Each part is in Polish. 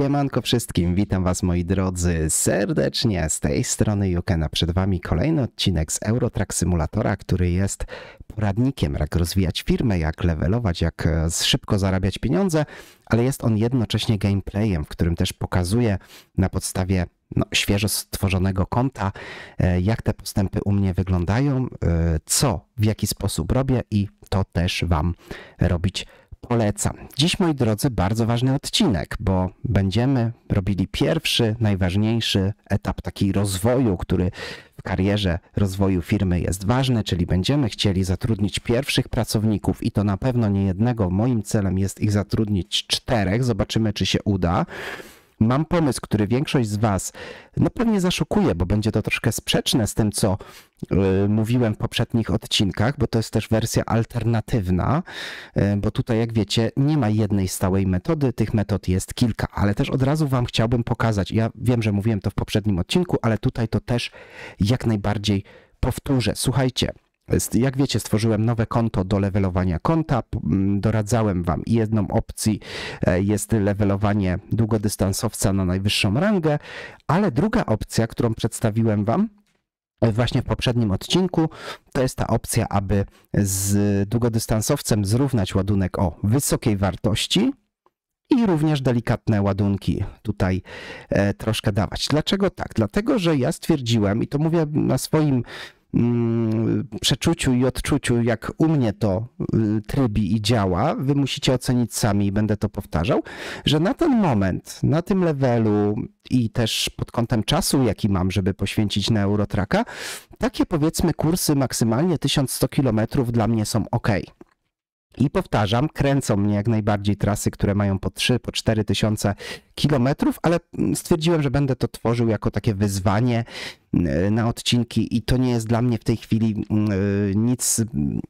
Siemanko wszystkim, witam was moi drodzy serdecznie, z tej strony Jukena, przed wami kolejny odcinek z Eurotrack Simulatora, który jest poradnikiem, jak rozwijać firmę, jak levelować, jak e, szybko zarabiać pieniądze, ale jest on jednocześnie gameplayem, w którym też pokazuje na podstawie no, świeżo stworzonego konta, e, jak te postępy u mnie wyglądają, e, co, w jaki sposób robię i to też wam robić polecam. Dziś, moi drodzy, bardzo ważny odcinek, bo będziemy robili pierwszy, najważniejszy etap taki rozwoju, który w karierze rozwoju firmy jest ważny, czyli będziemy chcieli zatrudnić pierwszych pracowników i to na pewno nie jednego. Moim celem jest ich zatrudnić czterech. Zobaczymy, czy się uda. Mam pomysł, który większość z Was no pewnie zaszokuje, bo będzie to troszkę sprzeczne z tym, co Y, mówiłem w poprzednich odcinkach, bo to jest też wersja alternatywna, y, bo tutaj, jak wiecie, nie ma jednej stałej metody, tych metod jest kilka, ale też od razu Wam chciałbym pokazać. Ja wiem, że mówiłem to w poprzednim odcinku, ale tutaj to też jak najbardziej powtórzę. Słuchajcie. Jak wiecie, stworzyłem nowe konto do levelowania konta. Doradzałem Wam jedną opcji e, jest levelowanie długodystansowca na najwyższą rangę, ale druga opcja, którą przedstawiłem Wam, właśnie w poprzednim odcinku, to jest ta opcja, aby z długodystansowcem zrównać ładunek o wysokiej wartości i również delikatne ładunki tutaj e, troszkę dawać. Dlaczego tak? Dlatego, że ja stwierdziłem i to mówię na swoim Mm, przeczuciu i odczuciu, jak u mnie to y, trybi i działa, wy musicie ocenić sami i będę to powtarzał, że na ten moment, na tym levelu i też pod kątem czasu, jaki mam, żeby poświęcić na Eurotraka, takie powiedzmy kursy maksymalnie 1100 km dla mnie są ok. I powtarzam, kręcą mnie jak najbardziej trasy, które mają po 3, po 4 tysiące kilometrów, ale stwierdziłem, że będę to tworzył jako takie wyzwanie mm, e, na odcinki i to nie jest dla mnie w tej chwili mm, e, nic,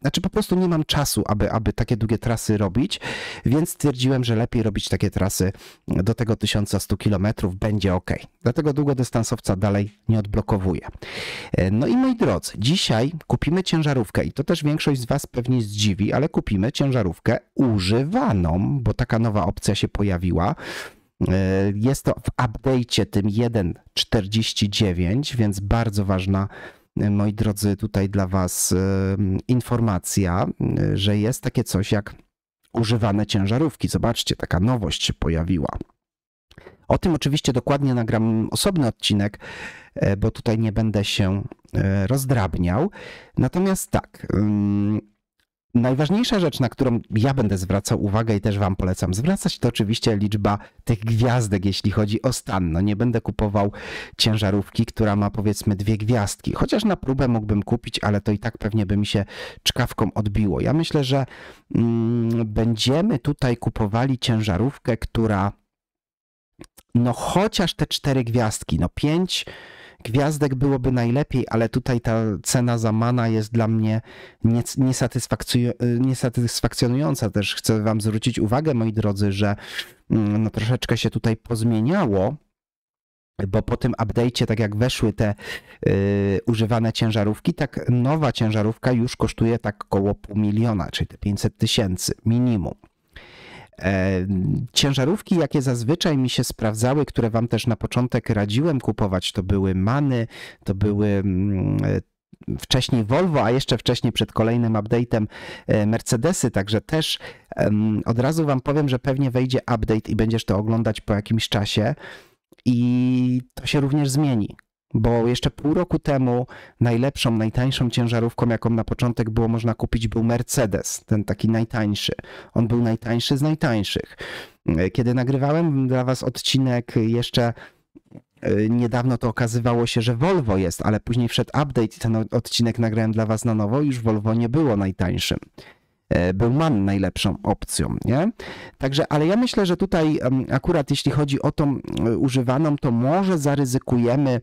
znaczy po prostu nie mam czasu, aby, aby takie długie trasy robić, więc stwierdziłem, że lepiej robić takie trasy do tego 1100 kilometrów będzie ok. Dlatego długodystansowca dalej nie odblokowuje. No i moi drodzy, dzisiaj kupimy ciężarówkę i to też większość z Was pewnie zdziwi, ale kupimy ciężarówkę używaną, bo taka nowa opcja się pojawiła. E, jest to w update'cie tym 1.49, więc bardzo ważna, e, moi drodzy, tutaj dla Was e, informacja, że jest takie coś jak używane ciężarówki. Zobaczcie, taka nowość się pojawiła. O tym oczywiście dokładnie nagram osobny odcinek, bo tutaj nie będę się rozdrabniał. Natomiast tak, Najważniejsza rzecz, na którą ja będę zwracał uwagę i też Wam polecam zwracać, to oczywiście liczba tych gwiazdek, jeśli chodzi o stan. No nie będę kupował ciężarówki, która ma powiedzmy dwie gwiazdki. Chociaż na próbę mógłbym kupić, ale to i tak pewnie by mi się czkawką odbiło. Ja myślę, że mm, będziemy tutaj kupowali ciężarówkę, która no chociaż te cztery gwiazdki, no pięć. 5 Gwiazdek byłoby najlepiej, ale tutaj ta cena za mana jest dla mnie niesatysfakcjonująca. Też chcę Wam zwrócić uwagę, moi drodzy, że mm, no, troszeczkę się tutaj pozmieniało bo po tym update'cie, tak jak weszły te yy, używane ciężarówki, tak nowa ciężarówka już kosztuje tak około pół miliona, czyli te 500 tysięcy minimum. E, ciężarówki, jakie zazwyczaj mi się sprawdzały, które wam też na początek radziłem kupować, to były Many, to były mm, e, wcześniej Volvo, a jeszcze wcześniej przed kolejnym update'em e, Mercedesy, także też od razu wam powiem, że pewnie wejdzie update i będziesz to oglądać po jakimś czasie i to się również zmieni. Bo jeszcze pół roku temu najlepszą, najtańszą ciężarówką, jaką na początek było można kupić, był Mercedes, ten taki najtańszy. On był najtańszy z najtańszych. Kiedy nagrywałem dla Was odcinek jeszcze y, niedawno to okazywało się, że Volvo jest, ale później wszedł update i ten odcinek nagrałem dla Was na nowo. Już Volvo nie było najtańszym. E, był MAN najlepszą opcją, nie? Także, ale ja myślę, że tutaj akurat jeśli chodzi o tą y, używaną, to może zaryzykujemy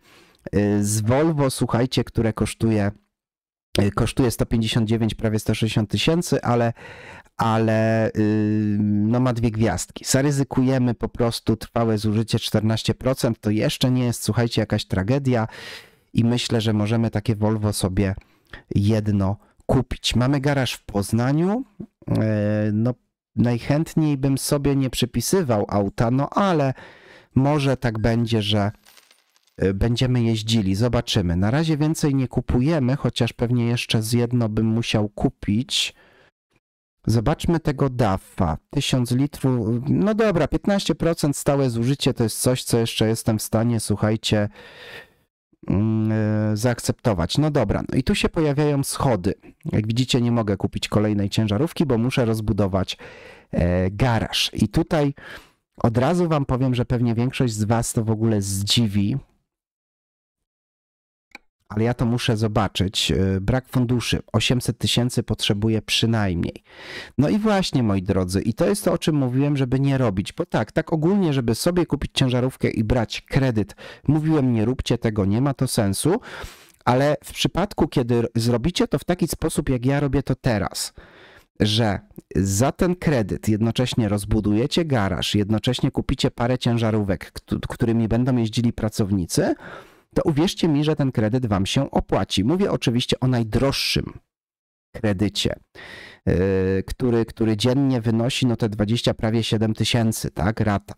Y, z Volvo, słuchajcie, które kosztuje y, kosztuje 159, prawie 160 tysięcy, ale, ale y, no ma dwie gwiazdki. Zaryzykujemy po prostu trwałe zużycie 14%, to jeszcze nie jest, słuchajcie, jakaś tragedia i myślę, że możemy takie Volvo sobie jedno kupić. Mamy garaż w Poznaniu, no najchętniej bym sobie nie przypisywał auta, no ale może tak będzie, że będziemy jeździli, zobaczymy. Na razie więcej nie kupujemy, chociaż pewnie jeszcze z jedno bym musiał kupić. Zobaczmy tego DAFA. 1000 litrów, no dobra, 15% stałe zużycie to jest coś, co jeszcze jestem w stanie, słuchajcie, mm, e, zaakceptować. No dobra, no i tu się pojawiają schody. Jak widzicie, nie mogę kupić kolejnej ciężarówki, bo muszę rozbudować e, garaż. I tutaj od razu Wam powiem, że pewnie większość z Was to w ogóle zdziwi, ale ja to muszę zobaczyć. E, brak funduszy, 800 tysięcy potrzebuję przynajmniej. No i właśnie, moi drodzy, i to jest to, o czym mówiłem, żeby nie robić, bo tak, tak ogólnie, żeby sobie kupić ciężarówkę i brać kredyt, mówiłem, nie róbcie tego, nie ma to sensu, ale w przypadku, kiedy zrobicie to w taki sposób, jak ja robię to teraz, że za ten kredyt jednocześnie rozbudujecie garaż, jednocześnie kupicie parę ciężarówek, którymi będą jeździli pracownicy, to uwierzcie mi, że ten kredyt Wam się opłaci. Mówię oczywiście o najdroższym kredycie, yy, który, który dziennie wynosi no te 20 prawie 7 tysięcy, tak, rata.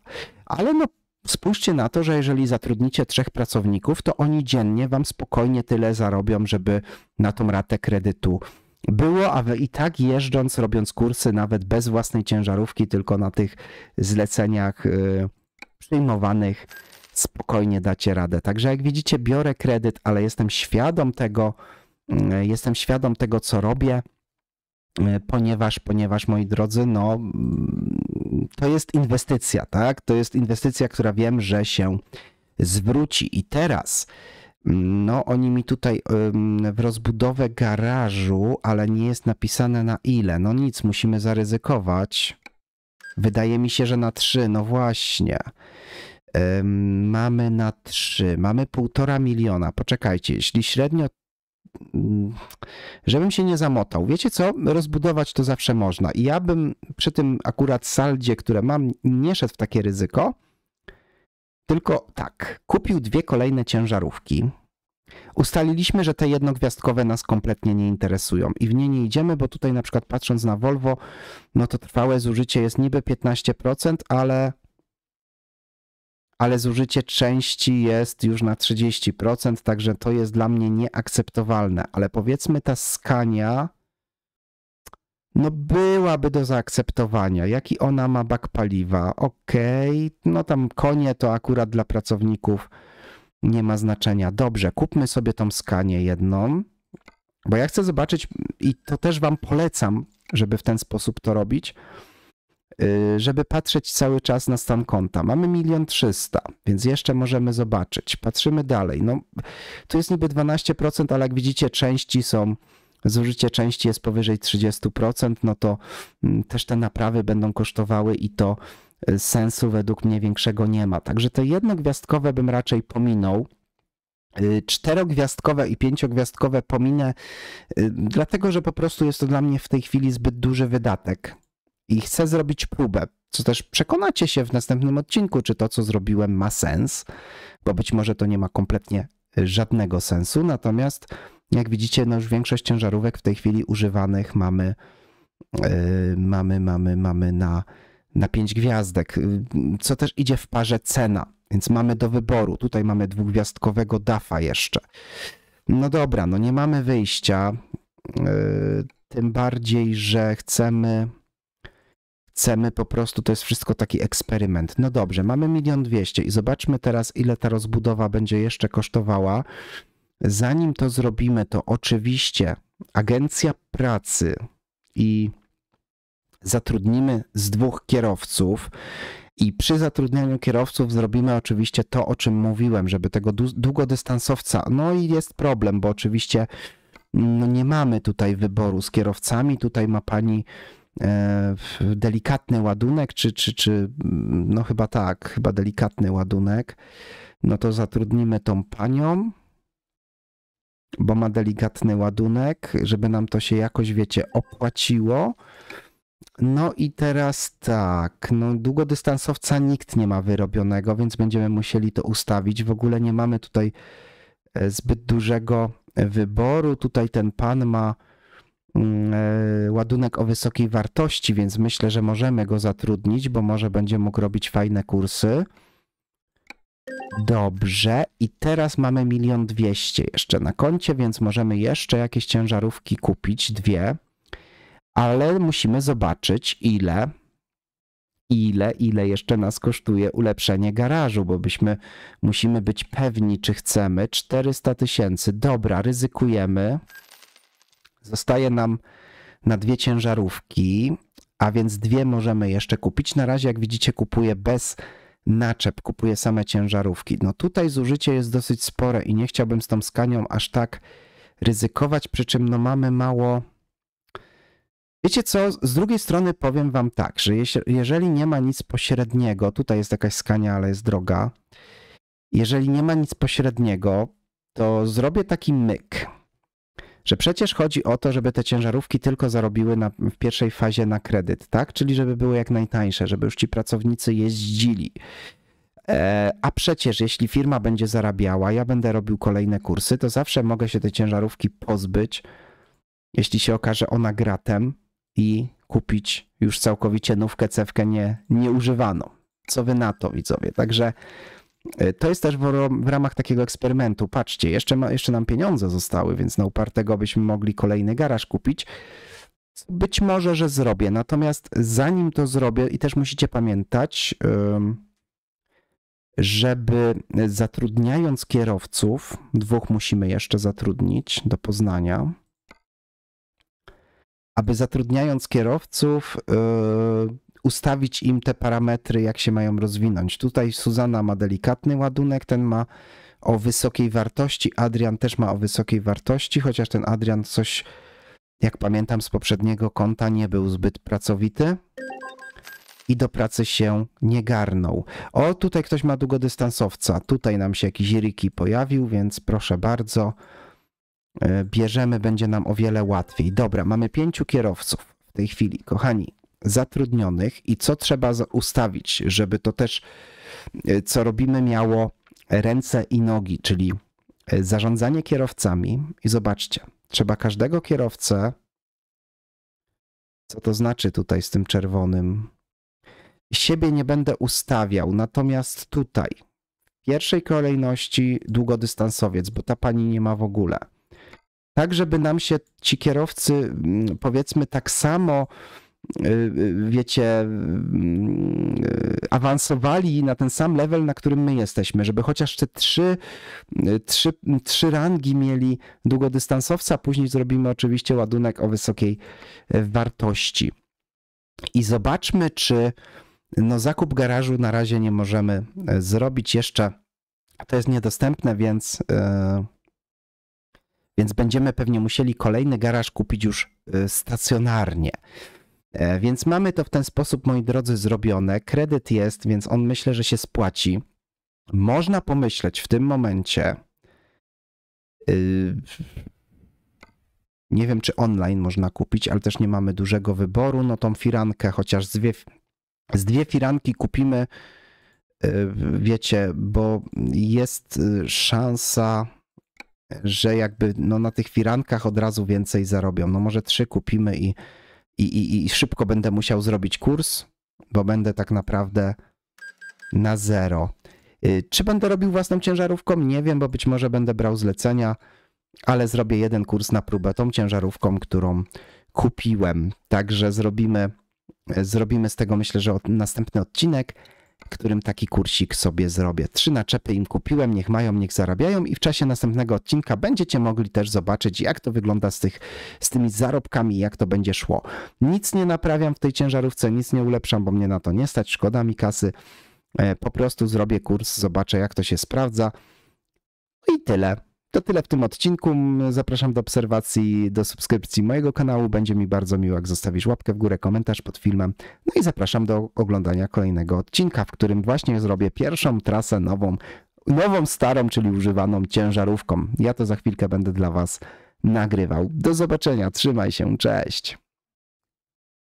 Ale no spójrzcie na to, że jeżeli zatrudnicie trzech pracowników, to oni dziennie wam spokojnie tyle zarobią, żeby na tą ratę kredytu było, a wy i tak jeżdżąc, robiąc kursy nawet bez własnej ciężarówki, tylko na tych zleceniach yy, przyjmowanych spokojnie dacie radę. Także jak widzicie, biorę kredyt, ale jestem świadom tego, mm, jestem świadom tego, co robię, e, ponieważ, ponieważ moi drodzy, no mm, to jest inwestycja, tak? To jest inwestycja, która wiem, że się zwróci. I teraz. Mm, no, oni mi tutaj w rozbudowę garażu, ale nie jest napisane na ile. No nic, musimy zaryzykować. Wydaje mi się, że na trzy. no właśnie mamy na 3, mamy półtora miliona. Poczekajcie, jeśli średnio, mm, żebym się nie zamotał, wiecie co, rozbudować to zawsze można. I ja bym przy tym akurat saldzie, które mam, nie szedł w takie ryzyko, tylko tak, kupił dwie kolejne ciężarówki. Ustaliliśmy, że te jednogwiazdkowe nas kompletnie nie interesują i w nie nie idziemy, bo tutaj na przykład patrząc na Volvo, no to trwałe zużycie jest niby 15%, ale ale zużycie części jest już na 30%, także to jest dla mnie nieakceptowalne. Ale powiedzmy ta skania, no byłaby do zaakceptowania. Jaki ona ma bak paliwa? Okej, okay. no tam konie to akurat dla pracowników nie ma znaczenia. Dobrze, kupmy sobie tą skanię jedną, bo ja chcę zobaczyć i to też wam polecam, żeby w ten sposób to robić Y, żeby patrzeć cały czas na stan konta. Mamy milion trzysta, więc jeszcze możemy zobaczyć. Patrzymy dalej. No, tu jest niby 12%, ale jak widzicie, części są, zużycie części jest powyżej 30%, no to mm, też te naprawy będą kosztowały i to y, sensu według mnie większego nie ma. Także te jednogwiazdkowe bym raczej pominął. Y, czterogwiazdkowe i pięciogwiazdkowe pominę, dlatego że po prostu jest to dla mnie w tej chwili zbyt duży wydatek i chcę zrobić próbę, co też przekonacie się w następnym odcinku, czy to, co zrobiłem, ma sens, bo być może to nie ma kompletnie y, żadnego sensu. Natomiast, jak widzicie, no już większość ciężarówek w tej chwili używanych mamy, yy, mamy, mamy, mamy na, na 5 gwiazdek, y, co też idzie w parze cena, więc mamy do wyboru. Tutaj mamy dwugwiazdkowego DAFA jeszcze. No dobra, no nie mamy wyjścia. Yy, tym bardziej, że chcemy chcemy po prostu, to jest wszystko taki eksperyment. No dobrze, mamy milion dwieście i zobaczmy teraz, ile ta rozbudowa będzie jeszcze kosztowała. Zanim to zrobimy, to oczywiście agencja pracy i zatrudnimy z dwóch kierowców. I przy zatrudnianiu kierowców zrobimy oczywiście to, o czym mówiłem, żeby tego długodystansowca. No i jest problem, bo oczywiście no nie mamy tutaj wyboru z kierowcami. Tutaj ma pani E, delikatny ładunek, czy, czy, czy mm, no chyba tak, chyba delikatny ładunek, no to zatrudnimy tą panią, bo ma delikatny ładunek, żeby nam to się jakoś, wiecie, opłaciło. No i teraz tak, no długodystansowca nikt nie ma wyrobionego, więc będziemy musieli to ustawić. W ogóle nie mamy tutaj e, zbyt dużego wyboru. Tutaj ten pan ma Mm, e, ładunek o wysokiej wartości, więc myślę, że możemy go zatrudnić, bo może będzie mógł robić fajne kursy. Dobrze, i teraz mamy milion dwieście jeszcze na koncie, więc możemy jeszcze jakieś ciężarówki kupić, dwie, ale musimy zobaczyć ile, ile, ile jeszcze nas kosztuje ulepszenie garażu, bo byśmy, musimy być pewni, czy chcemy. 400 tysięcy, dobra, ryzykujemy. Zostaje nam na dwie ciężarówki, a więc dwie możemy jeszcze kupić. Na razie, jak widzicie, kupuję bez naczep, kupuję same ciężarówki. No tutaj zużycie jest dosyć spore i nie chciałbym z tą skanią aż tak ryzykować, przy czym no mamy mało... Wiecie co, z drugiej strony powiem wam tak, że jeżeli nie ma nic pośredniego, tutaj jest jakaś skania, ale jest droga, jeżeli nie ma nic pośredniego, to zrobię taki myk że przecież chodzi o to, żeby te ciężarówki tylko zarobiły na, w pierwszej fazie na kredyt, tak? Czyli żeby były jak najtańsze, żeby już ci pracownicy jeździli. E, a przecież jeśli firma będzie zarabiała, ja będę robił kolejne kursy, to zawsze mogę się tej ciężarówki pozbyć, jeśli się okaże ona gratem i kupić już całkowicie nówkę, cewkę nie, nieużywaną. Co wy na to, widzowie? Także E, to jest też w ramach takiego eksperymentu. Patrzcie, jeszcze, ma, jeszcze nam pieniądze zostały, więc na upartego byśmy mogli kolejny garaż kupić. Być może, że zrobię. Natomiast zanim to zrobię, i też musicie pamiętać, żeby e, zatrudniając kierowców, dwóch musimy jeszcze zatrudnić do Poznania, aby zatrudniając kierowców, y, ustawić im te parametry, jak się mają rozwinąć. Tutaj Suzana ma delikatny ładunek, ten ma o wysokiej wartości, Adrian też ma o wysokiej wartości, chociaż ten Adrian coś, jak pamiętam z poprzedniego konta, nie był zbyt pracowity i do pracy się nie garnął. O, tutaj ktoś ma długodystansowca, tutaj nam się jakiś Riki pojawił, więc proszę bardzo, e, bierzemy, będzie nam o wiele łatwiej. Dobra, mamy pięciu kierowców w tej chwili, kochani zatrudnionych i co trzeba ustawić, żeby to też, e, co robimy, miało ręce i nogi, czyli e, zarządzanie kierowcami. I zobaczcie, trzeba każdego kierowcę, co to znaczy tutaj z tym czerwonym, siebie nie będę ustawiał, natomiast tutaj w pierwszej kolejności długodystansowiec, bo ta pani nie ma w ogóle. Tak, żeby nam się ci kierowcy, mm, powiedzmy, tak samo Y, y, wiecie, y, awansowali na ten sam level, na którym my jesteśmy, żeby chociaż te trzy, trzy, trzy rangi mieli długodystansowca, później zrobimy oczywiście ładunek o wysokiej wartości. I zobaczmy, czy no zakup garażu na razie nie możemy zrobić jeszcze. To jest niedostępne, więc, więc będziemy pewnie musieli kolejny garaż kupić już stacjonarnie. E, więc mamy to w ten sposób, moi drodzy, zrobione. Kredyt jest, więc on myślę, że się spłaci. Można pomyśleć w tym momencie, y, nie wiem czy online można kupić, ale też nie mamy dużego wyboru. No tą firankę, chociaż z dwie, z dwie firanki kupimy, y, wiecie, bo jest y, szansa, że jakby no, na tych firankach od razu więcej zarobią. No może trzy kupimy i i, i, i szybko będę musiał zrobić kurs, bo będę tak naprawdę na zero. Y, czy będę robił własną ciężarówką? Nie wiem, bo być może będę brał zlecenia, ale zrobię jeden kurs na próbę tą ciężarówką, którą kupiłem. Także zrobimy, zrobimy z tego, myślę, że następny odcinek którym taki kursik sobie zrobię. Trzy naczepy im kupiłem, niech mają, niech zarabiają i w czasie następnego odcinka będziecie mogli też zobaczyć, jak to wygląda z, tych, z tymi zarobkami, jak to będzie szło. Nic nie naprawiam w tej ciężarówce, nic nie ulepszam, bo mnie na to nie stać, szkoda mi kasy. E, po prostu zrobię kurs, zobaczę, jak to się sprawdza. I tyle. To tyle w tym odcinku. Zapraszam do obserwacji, do subskrypcji mojego kanału. Będzie mi bardzo miło, jak zostawisz łapkę w górę, komentarz pod filmem. No i zapraszam do oglądania kolejnego odcinka, w którym właśnie zrobię pierwszą trasę nową, nową, starą, czyli używaną ciężarówką. Ja to za chwilkę będę dla Was nagrywał. Do zobaczenia, trzymaj się, cześć.